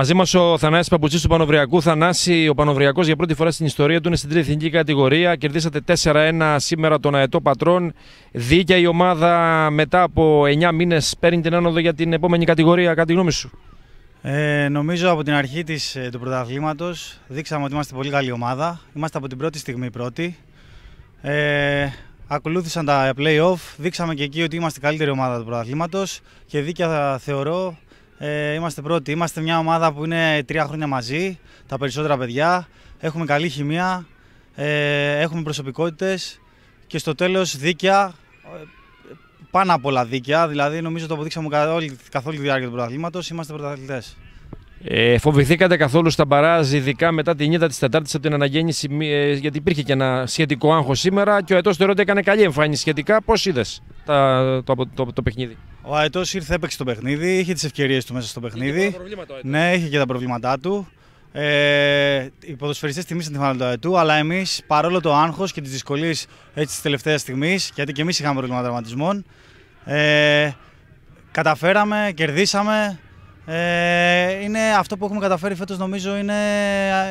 Μαζί μας ο Θανάσης Παπουτσής του Πανοβριακού. Θανάση, ο Πανοβριακός για πρώτη φορά στην ιστορία του είναι στην τρίτη εθνική κατηγορία. Κερδίσατε 4-1 σήμερα τον Αετό Πατρών. Δίκαια η ομάδα μετά από 9 μήνες παίρνει την άνοδο για την επόμενη κατηγορία, κατά γνώμη σου. Ε, νομίζω από την αρχή της, ε, του πρωταθλήματος δείξαμε ότι είμαστε πολύ καλή ομάδα. Είμαστε από την πρώτη στιγμή πρώτη. Ε, ακολούθησαν τα play-off. Δείξαμε και εκεί ότι είμαστε καλύτερη ομάδα του πρωταθλήματος και δίκαια θεωρώ ε, είμαστε πρώτοι. Είμαστε μια ομάδα που είναι τρία χρόνια μαζί, τα περισσότερα παιδιά. Έχουμε καλή χημεία, ε, έχουμε προσωπικότητες και στο τέλος δίκαια, ε, πάνω απ' όλα δίκαια. Δηλαδή νομίζω το αποδείξαμε καθόλου τη διάρκεια του πρωταθλήματος. Είμαστε πρωταθλητές. Ε, φοβηθήκατε καθόλου στα μπαράζ, ειδικά μετά την ήττα της Τετάρτης από την αναγέννηση, ε, γιατί υπήρχε και ένα σχετικό άγχος σήμερα και ο Ετός Τερόντε έκανε καλή εμφάνιση σχετικά. Πώς είδες το, το, το, το παιχνίδι, ο Αετό ήρθε, έπαιξε το παιχνίδι, είχε τις ευκαιρίες του μέσα στο παιχνίδι. Είχε και τα ναι, είχε και τα προβλήματά του. Ε, οι ποδοσφαιριστές τιμήσαν την φανέλα του Αετού, αλλά εμείς παρόλο το άγχος και τις δυσκολίες της τελευταίας στιγμής, γιατί και εμείς είχαμε προβλήματα τραυματισμών, ε, καταφέραμε, κερδίσαμε ε, είναι αυτό που έχουμε καταφέρει φέτος, νομίζω είναι.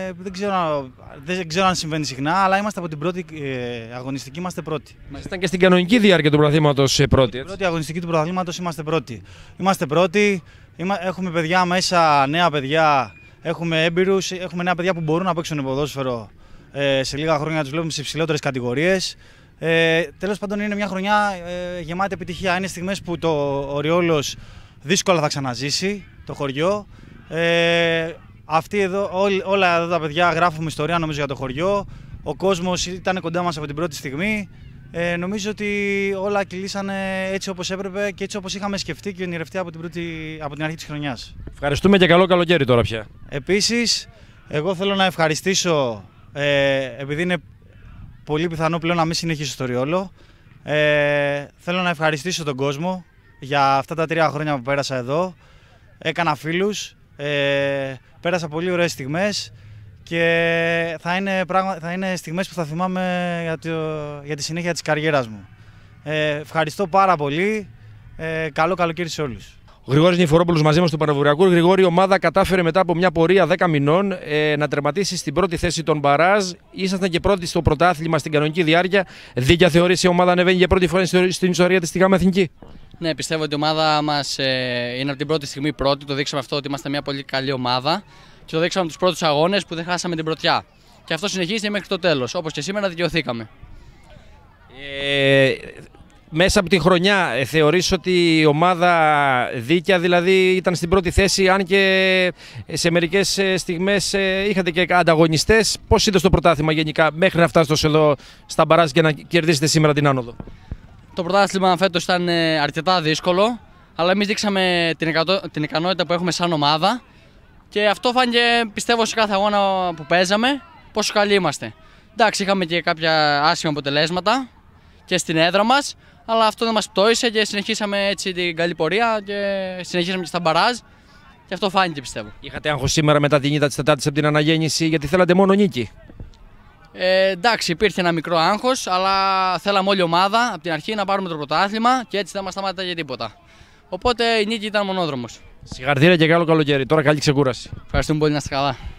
Ε, δεν ξέρω, δεν ξέρω αν συμβαίνει συχνά, αλλά είμαστε από την πρώτη ε, αγωνιστική, είμαστε πρώτοι. Ήταν και στην κανονική διάρκεια του πρωταθλήματος ε, πρώτοι. Στην πρώτη αγωνιστική του πρωταθλήματος είμαστε πρώτοι. Είμαστε πρώτοι, είμα, έχουμε παιδιά μέσα, νέα παιδιά, έχουμε έμπειρους, έχουμε νέα παιδιά που μπορούν να παίξουν ποδόσφαιρο. Ε, σε λίγα χρόνια τους βλέπουμε σε υψηλότερες κατηγορίες. Ε, Τέλος πάντων, είναι μια χρονιά ε, γεμάτη επιτυχία. Είναι στιγμές που το Οριόλος δύσκολα θα ξαναζήσει το χωριό. Ε, αυτοί εδώ, όλα εδώ τα παιδιά γράφουμε ιστορία νομίζω για το χωριό. Ο κόσμος ήταν κοντά μας από την πρώτη στιγμή. Ε, νομίζω ότι όλα κυλήσανε έτσι όπως έπρεπε και έτσι όπως είχαμε σκεφτεί και ονειρευτεί από την, πρώτη, από την αρχή της χρονιάς. Ευχαριστούμε και καλό καλοκαίρι τώρα πια. Επίσης, εγώ θέλω να ευχαριστήσω, ε, επειδή είναι πολύ πιθανό πλέον να μην συνεχίσει το ριόλο, ε, θέλω να ευχαριστήσω τον κόσμο για αυτά τα τρία χρόνια που πέρασα εδώ. Έκανα φίλους. ε, πέρασα πολύ ωραίες στιγμές και θα είναι, πράγμα, θα είναι στιγμές που θα θυμάμαι για, το, για τη συνέχεια της καριέρας μου. Ε, ευχαριστώ πάρα πολύ. Ε, καλό καλοκαίρι σε όλους. Ο Γρηγόρης Νιφορόπουλο μαζί μας του Παναβουριακού. Γρηγόρη, η ομάδα κατάφερε μετά από μια πορεία 10 μηνών ε, να τερματίσει στην πρώτη θέση των Μπαράζ. Ήσασταν και πρώτοι στο πρωτάθλημα στην κανονική διάρκεια. Δίκαια θεωρήσει η ομάδα ανεβαίνει για πρώτη φορά στην ιστορία της στη Εθνική. Ναι, πιστεύω ότι η ομάδα μας ε, είναι από την πρώτη στιγμή πρώτη. Το δείξαμε αυτό ότι είμαστε μια πολύ καλή ομάδα και το δείξαμε από τους πρώτους αγώνες που δεν χάσαμε την πρωτιά. Και αυτό συνεχίζεται μέχρι το τέλος. Όπως και σήμερα δικαιωθήκαμε. Ε, μέσα από τη χρονιά ε, θεωρείς ότι η ομάδα δίκαια δηλαδή ήταν στην πρώτη θέση αν και ε, σε μερικές ε, στιγμές είχατε και ανταγωνιστές. Πώς ήταν στο πρωτάθλημα γενικά μέχρι να φτάσετε εδώ στα μπαράζ και να κερδίσετε σήμερα την άνοδο. Το πρωτάθλημα φέτος ήταν ε, αρκετά δύσκολο, αλλά εμείς δείξαμε την, εκατο... την ικανότητα που έχουμε σαν ομάδα και αυτό φάνηκε πιστεύω σε κάθε αγώνα που παίζαμε πόσο καλοί είμαστε. Εντάξει, είχαμε και κάποια άσχημα αποτελέσματα και στην έδρα μας, αλλά αυτό δεν μας πτώησε και συνεχίσαμε έτσι την καλή πορεία και συνεχίσαμε και στα μπαράζ και αυτό φάνηκε πιστεύω. Είχατε άγχος σήμερα μετά την ήττα της Τετάρτης από την αναγέννηση γιατί θέλατε μόνο νίκη. Ε, εντάξει, υπήρχε ένα μικρό άγχος, αλλά θέλαμε όλη η ομάδα από την αρχή να πάρουμε το πρωτάθλημα και έτσι δεν μας σταμάτησε για τίποτα. Οπότε η νίκη ήταν μονόδρομος. Συγχαρητήρια και καλό καλοκαίρι. Τώρα καλή ξεκούραση. Ευχαριστούμε πολύ να είστε καλά.